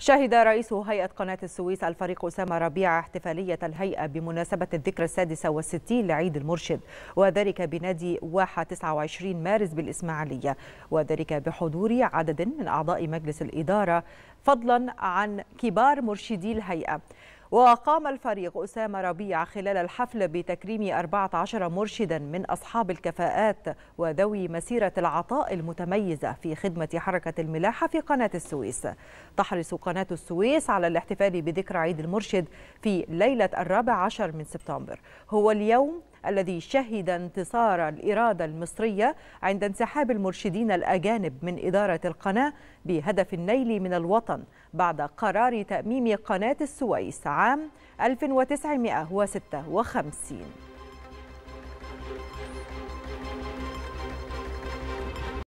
شهد رئيس هيئة قناة السويس الفريق أسامة ربيع احتفالية الهيئة بمناسبة الذكرى السادسة والستين لعيد المرشد وذلك بنادي واحة 29 مارس بالإسماعيلية وذلك بحضور عدد من أعضاء مجلس الإدارة فضلا عن كبار مرشدي الهيئة وقام الفريق أسامة ربيع خلال الحفل بتكريم 14 مرشدا من أصحاب الكفاءات وذوي مسيرة العطاء المتميزة في خدمة حركة الملاحة في قناة السويس تحرص قناة السويس على الاحتفال بذكرى عيد المرشد في ليلة الرابع عشر من سبتمبر هو اليوم الذي شهد انتصار الإرادة المصرية عند انسحاب المرشدين الأجانب من إدارة القناة بهدف النيل من الوطن بعد قرار تأميم قناة السويس عام 1956